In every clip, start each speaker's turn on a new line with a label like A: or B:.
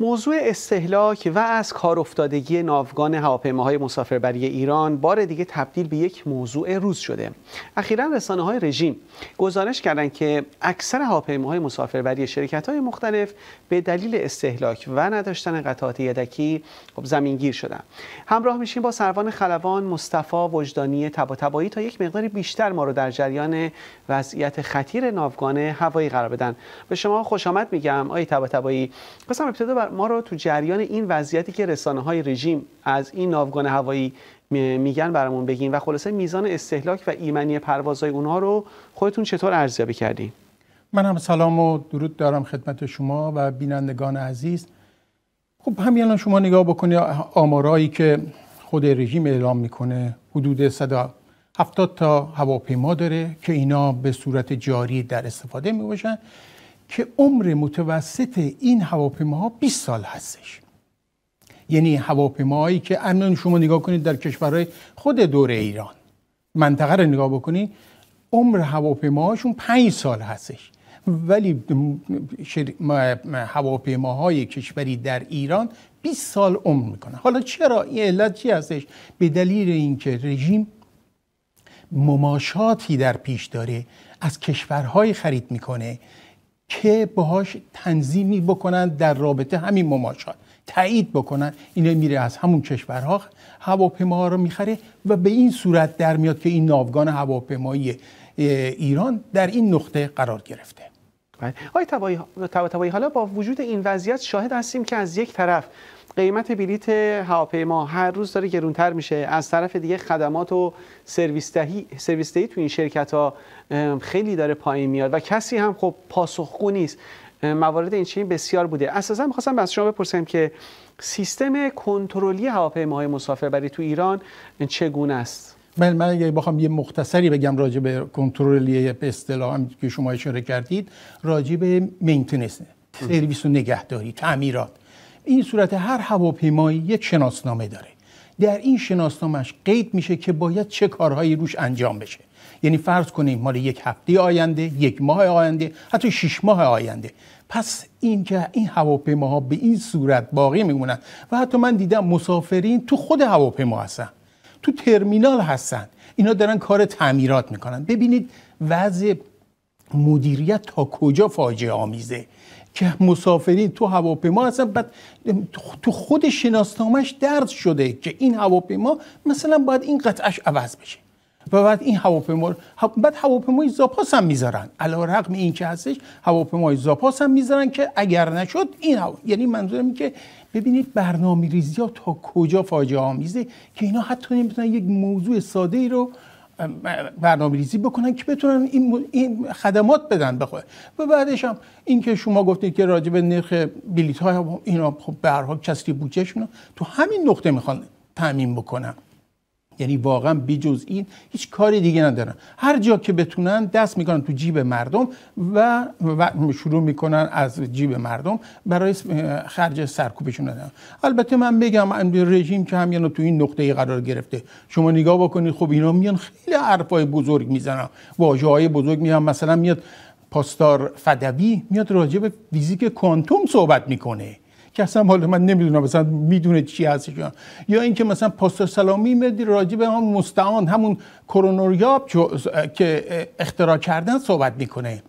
A: موضوع استهلاک و از کار افتادگی ناوگان هواپیماهای مسافربری ایران بار دیگه تبدیل به یک موضوع روز شده. اخیرا رسانه های رژیم گزارش کردند که اکثر هواپیماهای مسافربری شرکت های مختلف به دلیل استهلاک و نداشتن قطعات یدکی خب زمینگیر شدن. همراه میشیم با سروان خلوان مصطفی وجدانی تباتبایی تا یک مقداری بیشتر ما رو در جریان وضعیت خطیر ناوگان هوایی قرار بدن. به شما خوش آمد میگم آقای تباتبایی. ابتدا ما رو تو جریان این وضعیتی که رسانه های رژیم از این ناوگان هوایی میگن برامون بگین و خلاصه میزان استهلاک و ایمنی پروازهای اونها رو خودتون چطور ارزیابی کردین
B: من هم سلام و درود دارم خدمت شما و بینندگان عزیز خب همین الان شما نگاه بکنید آمارایی که خود رژیم اعلام میکنه حدود 170 تا هواپیما داره که اینا به صورت جاری در استفاده میباشن که عمر متوسط این هواپیماها 20 سال هستش یعنی هواپیماهایی که الان شما نگاه کنید در کشورهای خود دور ایران منطقه رو نگاه بکنید عمر هواپیماهاشون 5 سال هستش ولی هواپیماهای کشوری در ایران 20 سال عمر میکنه حالا چرا این علت چی هستش به دلیل اینکه رژیم مماشاتی در پیش داره از کشورهای خرید میکنه که باهاش تنظیمی بکنن در رابطه همین مماشات تایید بکنن اینا میره از همون کشورها هواپیما رو میخره و به این صورت در میاد که این ناوگان هواپیمایی ایران در این نقطه قرار گرفته بله.
A: آقای تبایی حالا با وجود این وضعیت شاهد هستیم که از یک طرف قیمت بلیت هواپیما هر روز داره گرونتر میشه از طرف دیگه خدمات و سرویس دهی تو این شرکت ها خیلی داره پایین میاد و کسی هم خب پاسخگو نیست موارد این چین بسیار بوده اساسا میخواستم از شما بپرسم که سیستم کنترلی هواپیماهای برای تو ایران چگونه است
B: من من اگه بخوام یه مختصری بگم راجع به کنترلی به اصطلاح که شما اشاره کردید راجع به مینتنس سرویس و نگهداری تعمیرات این صورت هر هواپیمایی یک شناسنامه داره در این شناسنامهش قید میشه که باید چه کارهایی روش انجام بشه یعنی فرض کنیم مال یک هفته آینده یک ماه آینده حتی شش ماه آینده پس این که این هواپیماها به این صورت باقی میمونن و حتی من دیدم مسافرین تو خود هواپیما هستن تو ترمینال هستن اینا دارن کار تعمیرات میکنن ببینید وضع مدیریت تا کجا فاجعه آمیزه که مسافرین تو هواپیما هستن بعد تو خود شناسنامهش درد شده که این هواپیما مثلا باید این قطعش عوض بشه و بعد این هواپیما بعد هواپیمای زاپاس هم میذارن علا رقم این که هستش هواپیمای زاپاس هم میذارن که اگر نشد این هوا... یعنی منظورم این که ببینید برنامه ریزی ها تا کجا فاجعه آمیزه که اینا حتی نمیتونن یک موضوع ساده ای رو برنامه ریزی بکنن که بتونن این خدمات بدن به و بعدش هم اینکه شما گفتید که راجع به نرخ بلیط های اینا خب به هر کسری تو همین نقطه میخوان تعمین بکنن یعنی واقعا بجز این هیچ کاری دیگه ندارن هر جا که بتونن دست میکنن تو جیب مردم و, شروع میکنن از جیب مردم برای خرج سرکوبشون دادن البته من بگم رژیم که هم تو این نقطه قرار گرفته شما نگاه بکنید خب اینا میان خیلی حرفای بزرگ میزنن واژه های بزرگ میان مثلا میاد پاستار فدوی میاد راجع به فیزیک کوانتوم صحبت میکنه که اصلا حالا من نمیدونم مثلا میدونه چی هست یا اینکه مثلا پاستر سلامی مدی راجع به هم مستعان همون کرونوریاب که اختراع کردن صحبت میکنه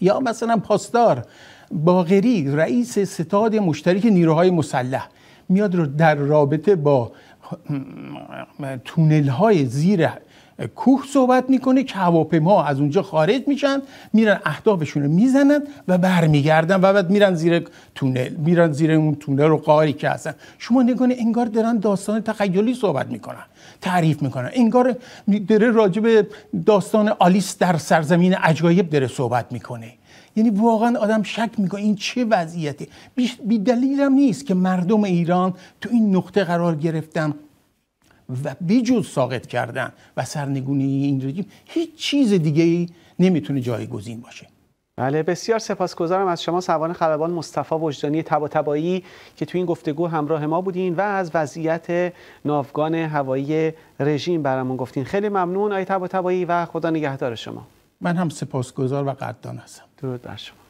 B: یا مثلا پاسدار باغری رئیس ستاد مشترک نیروهای مسلح میاد رو در رابطه با تونل های زیر کوه صحبت میکنه که هواپیما از اونجا خارج میشن میرن اهدافشون رو میزنن و برمیگردن و بعد میرن زیر تونل میرن زیر اون تونل رو قاری که هستن شما نگونه انگار دارن داستان تخیلی صحبت میکنن تعریف میکنن انگار داره راجب داستان آلیس در سرزمین عجایب داره صحبت میکنه یعنی واقعا آدم شک میکنه این چه وضعیته بی دلیل هم نیست که مردم ایران تو این نقطه قرار گرفتن و بجز ساقط کردن و سرنگونی این رژیم هیچ چیز دیگه ای نمیتونه جایگزین باشه
A: بله بسیار سپاسگزارم از شما سوان خلبان مصطفی وجدانی تباتبایی که تو این گفتگو همراه ما بودین و از وضعیت ناوگان هوایی رژیم برامون گفتین خیلی ممنون آیه تباتبایی و خدا نگهدار شما
B: من هم سپاسگزار و قدردان هستم درود بر شما